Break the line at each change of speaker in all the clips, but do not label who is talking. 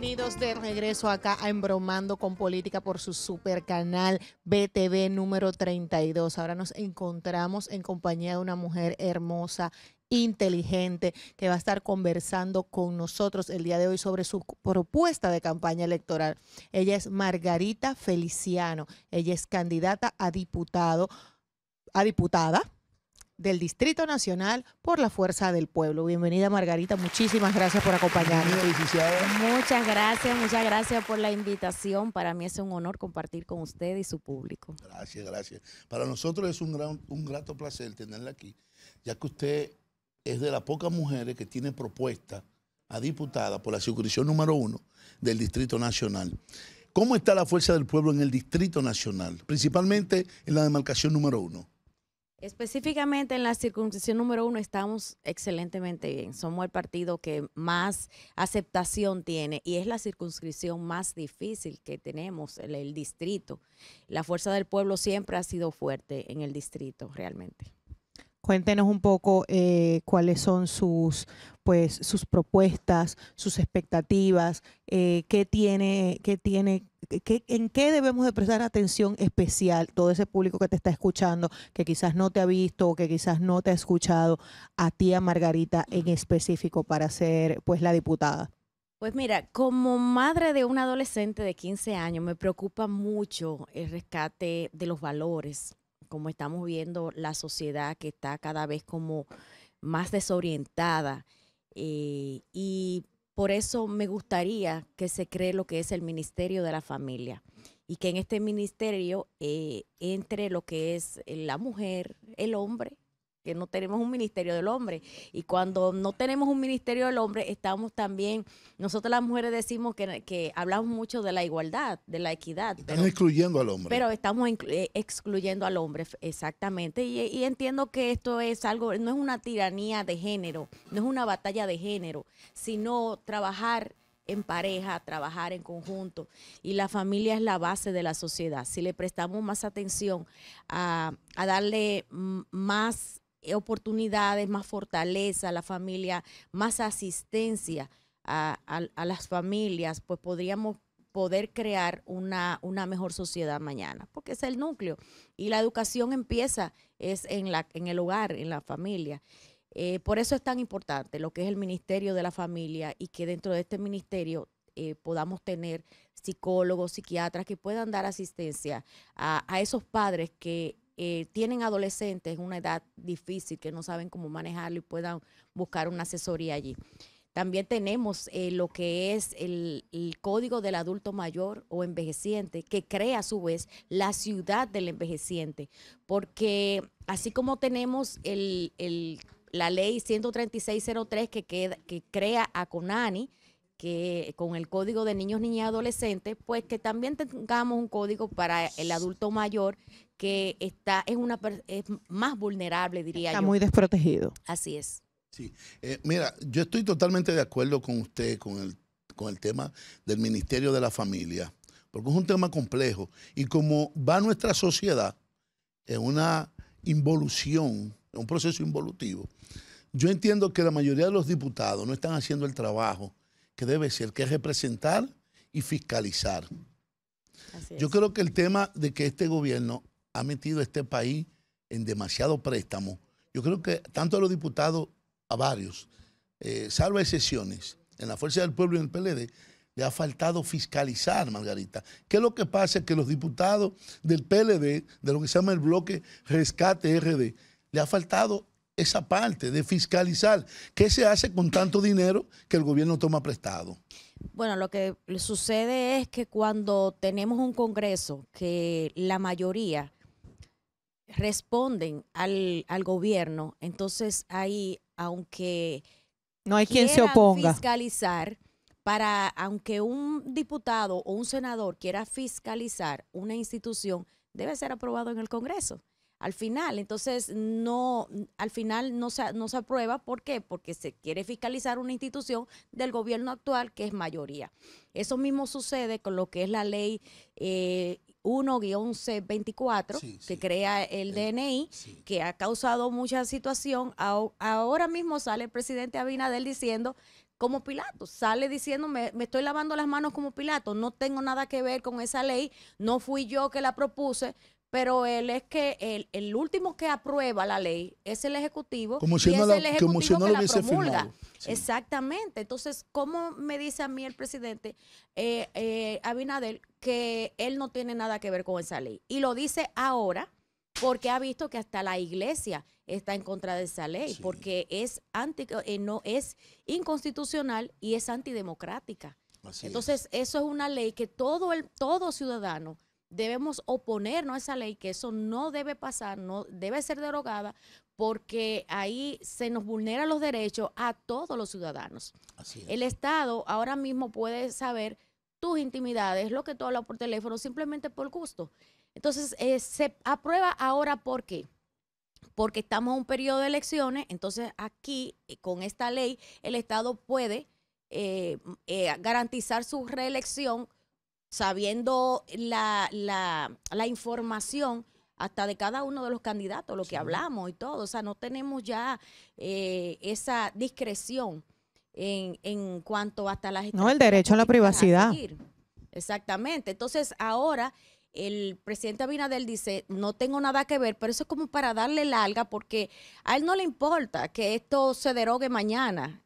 Bienvenidos de regreso acá a Embromando con Política por su super canal BTV número 32. Ahora nos encontramos en compañía de una mujer hermosa inteligente que va a estar conversando con nosotros el día de hoy sobre su propuesta de campaña electoral. Ella es Margarita Feliciano, ella es candidata a diputado, a diputada del Distrito Nacional por la Fuerza del Pueblo. Bienvenida Margarita, muchísimas gracias por acompañarnos.
Muchas gracias, muchas gracias por la invitación. Para mí es un honor compartir con usted y su público.
Gracias, gracias. Para nosotros es un, gran, un grato placer tenerla aquí, ya que usted es de las pocas mujeres que tiene propuesta a diputada por la circunscripción número uno del Distrito Nacional. ¿Cómo está la Fuerza del Pueblo en el Distrito Nacional, principalmente en la demarcación número uno?
Específicamente en la circunscripción número uno estamos excelentemente bien. Somos el partido que más aceptación tiene y es la circunscripción más difícil que tenemos, el, el distrito. La fuerza del pueblo siempre ha sido fuerte en el distrito, realmente.
Cuéntenos un poco eh, cuáles son sus, pues, sus propuestas, sus expectativas, eh, tiene, qué tiene, en qué debemos de prestar atención especial todo ese público que te está escuchando, que quizás no te ha visto, o que quizás no te ha escuchado, a ti, a Margarita en específico para ser, pues, la diputada.
Pues mira, como madre de un adolescente de 15 años, me preocupa mucho el rescate de los valores, como estamos viendo la sociedad que está cada vez como más desorientada. Eh, y por eso me gustaría que se cree lo que es el Ministerio de la Familia y que en este ministerio eh, entre lo que es la mujer, el hombre, que no tenemos un ministerio del hombre. Y cuando no tenemos un ministerio del hombre, estamos también, nosotros las mujeres decimos que, hablamos mucho de la igualdad, de la equidad.
Estamos excluyendo al hombre. Pero
estamos eh, excluyendo al hombre, exactamente. Y, entiendo que esto es algo, no es una tiranía de género, no es una batalla de género, sino trabajar en pareja, trabajar en conjunto. Y la familia es la base de la sociedad. Si le prestamos más atención a, a darle más eh, oportunidades, más fortaleza a la familia, más asistencia a, las familias, pues podríamos poder crear una, mejor sociedad mañana, porque es el núcleo. Y la educación empieza es en, la, en el hogar, en la familia. Eh, por eso es tan importante lo que es el Ministerio de la Familia y que dentro de este ministerio eh, podamos tener psicólogos, psiquiatras que puedan dar asistencia a esos padres que eh, tienen adolescentes en una edad difícil que no saben cómo manejarlo y puedan buscar una asesoría allí. También tenemos eh, lo que es el, código del adulto mayor o envejeciente, que crea a su vez la ciudad del envejeciente, porque así como tenemos la ley 13603 que, que crea a CONANI, que con el código de niños, niñas y adolescentes, pues que también tengamos un código para el adulto mayor que está es una es más vulnerable, diría yo. Está muy
desprotegido.
Así es. Sí,
eh, mira, yo estoy totalmente de acuerdo con usted con el con el tema del Ministerio de la Familia, porque es un tema complejo y como va nuestra sociedad en una involución, en un proceso involutivo. Yo entiendo que la mayoría de los diputados no están haciendo el trabajo que debe ser, que es representar y fiscalizar. Yo creo que el tema de que este gobierno ha metido a este país en demasiado préstamo, yo creo que tanto a los diputados, a varios, eh, salvo excepciones, en la Fuerza del Pueblo y en el PLD, le ha faltado fiscalizar, Margarita. ¿Qué es lo que pasa? Que los diputados del PLD, de lo que se llama el bloque Rescate RD, le ha faltado esa parte de fiscalizar qué se hace con tanto dinero que el gobierno toma prestado.
Bueno, lo que sucede es que cuando tenemos un Congreso que la mayoría responden al, al gobierno, entonces ahí, aunque no hay quien se oponga. Fiscalizar para, aunque un diputado o un senador quiera fiscalizar una institución, debe ser aprobado en el Congreso al final. Entonces, no, al final no se, no se aprueba. ¿Por qué? Porque se quiere fiscalizar una institución del gobierno actual que es mayoría. Eso mismo sucede con lo que es la ley 1-1124, eh, que crea el, DNI, que ha causado mucha situación. Ahora mismo sale el presidente Abinadel diciendo como Pilato. Sale diciendo, me, me, estoy lavando las manos como Pilato, no tengo nada que ver con esa ley, no fui yo que la propuse, pero él es que el, último que aprueba la ley es el Ejecutivo. Como es el ejecutivo que lo Exactamente. Entonces, ¿cómo me dice a mí el presidente eh, eh, Abinader que él no tiene nada que ver con esa ley? Y lo dice ahora porque ha visto que hasta la iglesia está en contra de esa ley, porque es, anti, eh, no, es inconstitucional y es antidemocrática. Entonces, eso es una ley que todo, el, todo ciudadano debemos oponernos a esa ley, que eso no debe pasar, no debe ser derogada, porque ahí se nos vulneran los derechos a todos los ciudadanos. El Estado ahora mismo puede saber tus intimidades, lo que tú hablas por teléfono, simplemente por gusto. Entonces, eh, se aprueba ahora por qué. Porque estamos en un periodo de elecciones, entonces aquí, eh, con esta ley, el Estado puede eh, garantizar su reelección sabiendo la, la, información hasta de cada uno de los candidatos, lo que hablamos y todo. O sea, no tenemos ya eh, esa discreción en, en, cuanto hasta las... No, el derecho a la privacidad. Exactamente. Entonces, ahora el presidente Abinadel dice, no tengo nada que ver, pero eso es como para darle larga porque a él no le importa que esto se derogue mañana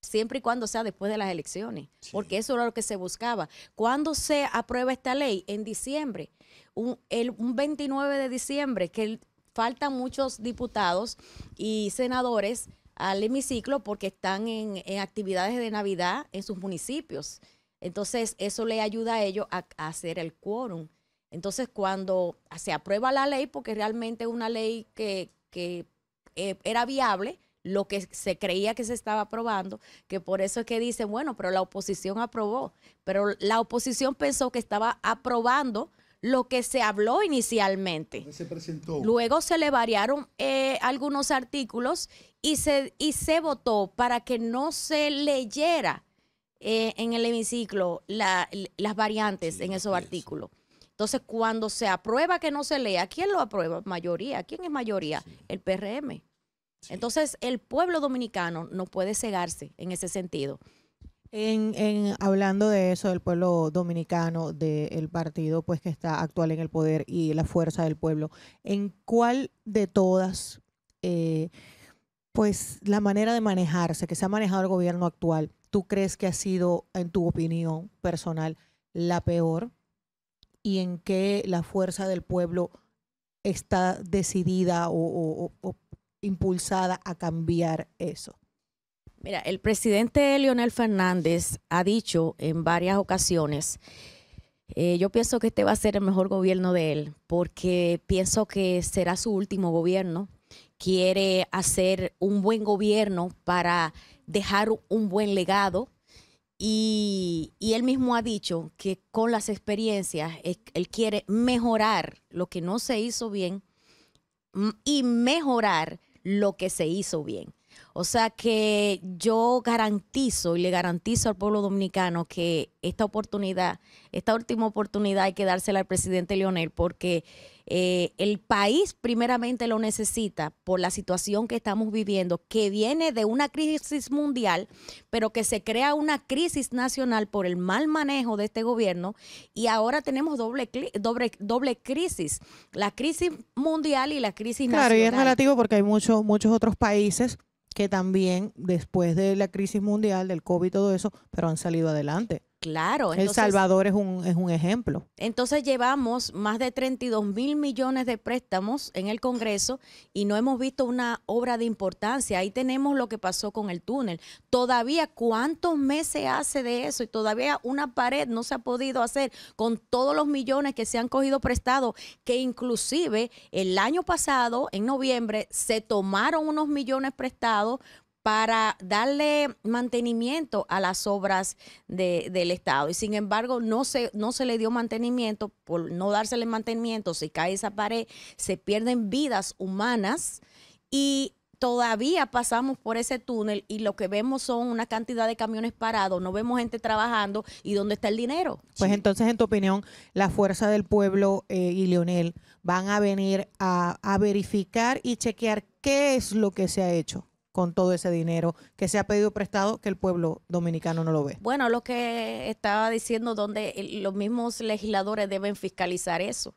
siempre y cuando sea después de las elecciones, porque eso era lo que se buscaba. Cuando se aprueba esta ley? En diciembre, un, el, 29 de diciembre, que faltan muchos diputados y senadores al hemiciclo porque están en, actividades de Navidad en sus municipios. Entonces, eso le ayuda a ellos a, hacer el quórum. Entonces, cuando se aprueba la ley, porque realmente es una ley que, eh, era viable, lo que se creía que se estaba aprobando, que por eso es que dicen, bueno, pero la oposición aprobó, pero la oposición pensó que estaba aprobando lo que se habló inicialmente. Luego se le variaron eh, algunos artículos y se, y se votó para que no se leyera eh, en el hemiciclo las variantes en esos artículos. Entonces, cuando se aprueba que no se lea, ¿quién lo aprueba? Mayoría. ¿Quién es mayoría? El PRM. Entonces, el pueblo dominicano no puede cegarse en ese sentido.
En, hablando de eso del pueblo dominicano, del partido pues que está actual en el poder y la fuerza del pueblo, ¿en cuál de todas eh, pues la manera de manejarse que se ha manejado el gobierno actual, tú crees que ha sido, en tu opinión personal, la peor? ¿Y en qué la fuerza del pueblo está decidida o, o, o impulsada a cambiar eso?
Mira, el presidente Leonel Fernández ha dicho en varias ocasiones, eh, yo pienso que este va a ser el mejor gobierno de él, porque pienso que será su último gobierno. Quiere hacer un buen gobierno para dejar un buen legado. y él mismo ha dicho que con las experiencias él quiere mejorar lo que no se hizo bien y mejorar lo que se hizo bien. O sea que yo garantizo y le garantizo al pueblo dominicano que esta oportunidad, esta última oportunidad hay que dársela al presidente Leonel porque eh, el país primeramente lo necesita por la situación que estamos viviendo, que viene de una crisis mundial, pero que se crea una crisis nacional por el mal manejo de este gobierno y ahora tenemos doble, doble, doble crisis, la crisis mundial y la crisis nacional. Claro, y es relativo
porque hay muchos muchos otros países que también después de la crisis mundial, del COVID, y todo eso, pero han salido adelante.
Claro. El Salvador
es un, es un ejemplo.
Entonces llevamos más de 32 mil millones de préstamos en el Congreso y no hemos visto una obra de importancia. Ahí tenemos lo que pasó con el túnel. Todavía cuántos meses hace de eso y todavía una pared no se ha podido hacer con todos los millones que se han cogido prestados, que inclusive el año pasado, en noviembre, se tomaron unos millones prestados para darle mantenimiento a las obras del Estado. Y sin embargo, no se, no se le dio mantenimiento, por no dársele mantenimiento, se cae esa pared, se pierden vidas humanas y todavía pasamos por ese túnel y lo que vemos son una cantidad de camiones parados, no vemos gente trabajando y dónde está el dinero.
Pues entonces, en tu opinión, la fuerza del pueblo eh, y Leonel van a venir a verificar y chequear qué es lo que se ha hecho con todo ese dinero que se ha pedido prestado que el pueblo dominicano no lo ve.
Bueno, lo que estaba diciendo, donde los mismos legisladores deben fiscalizar eso.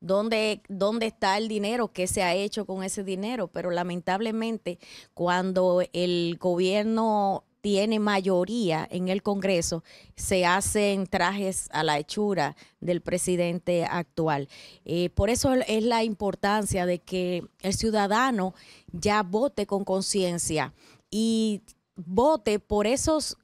¿Dónde, ¿Dónde está el dinero? ¿Qué se ha hecho con ese dinero? Pero lamentablemente, cuando el gobierno tiene mayoría en el Congreso, se hacen trajes a la hechura del presidente actual. Eh, por eso es la importancia de que el ciudadano ya vote con conciencia y vote por esos,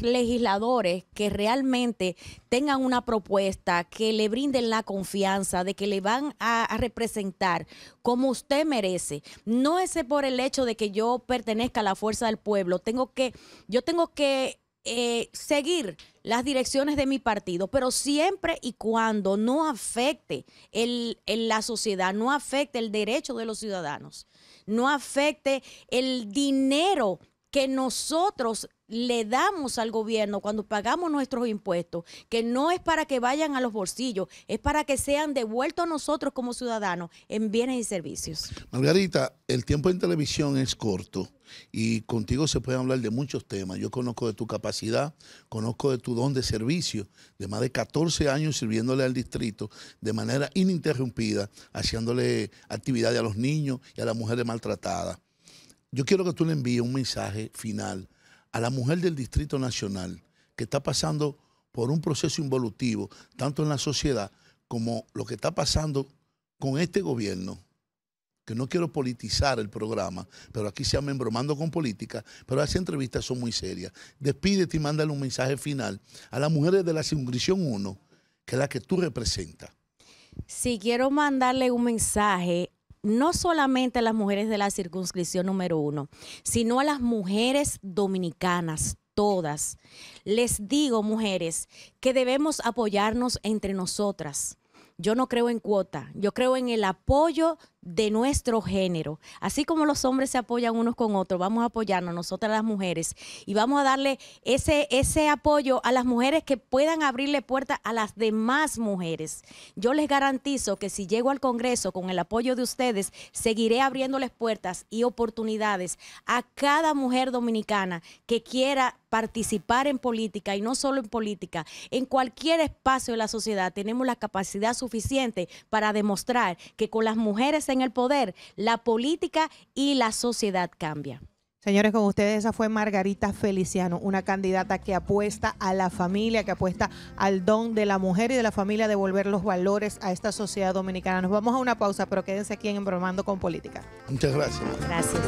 legisladores que realmente tengan una propuesta, que le brinden la confianza de que le van a, representar como usted merece. No es por el hecho de que yo pertenezca a la fuerza del pueblo, tengo que, yo tengo que eh, seguir las direcciones de mi partido, pero siempre y cuando no afecte el, la sociedad, no afecte el derecho de los ciudadanos, no afecte el dinero que nosotros le damos al gobierno cuando pagamos nuestros impuestos, que no es para que vayan a los bolsillos, es para que sean devueltos a nosotros como ciudadanos en bienes y servicios.
Margarita, el tiempo en televisión es corto y contigo se puede hablar de muchos temas. Yo conozco de tu capacidad, conozco de tu don de servicio, de más de 14 años sirviéndole al distrito de manera ininterrumpida, haciéndole actividades a los niños y a las mujeres maltratadas yo quiero que tú le envíes un mensaje final a la mujer del Distrito Nacional que está pasando por un proceso involutivo, tanto en la sociedad como lo que está pasando con este gobierno, que no quiero politizar el programa, pero aquí se llama embromando con política, pero las entrevistas son muy serias. Despídete y mándale un mensaje final a las mujeres de la circunscripción 1, que es la que tú representas.
Si quiero mandarle un mensaje no solamente a las mujeres de la circunscripción número uno, sino a las mujeres dominicanas, todas. Les digo, mujeres, que debemos apoyarnos entre nosotras. Yo no creo en cuota, yo creo en el apoyo de nuestro género. Así como los hombres se apoyan unos con otros, vamos a apoyarnos nosotras las mujeres y vamos a darle ese, ese apoyo a las mujeres que puedan abrirle puertas a las demás mujeres. Yo les garantizo que si llego al Congreso con el apoyo de ustedes, seguiré abriéndoles puertas y oportunidades a cada mujer dominicana que quiera participar en política y no solo en política, en cualquier espacio de la sociedad tenemos la capacidad suficiente para demostrar que con las mujeres en el poder, la política y la sociedad cambia.
Señores, con ustedes esa fue Margarita Feliciano, una candidata que apuesta a la familia, que apuesta al don de la mujer y de la familia de devolver los valores a esta sociedad dominicana. Nos vamos a una pausa, pero quédense aquí en Embromando con Política. Muchas gracias. Gracias.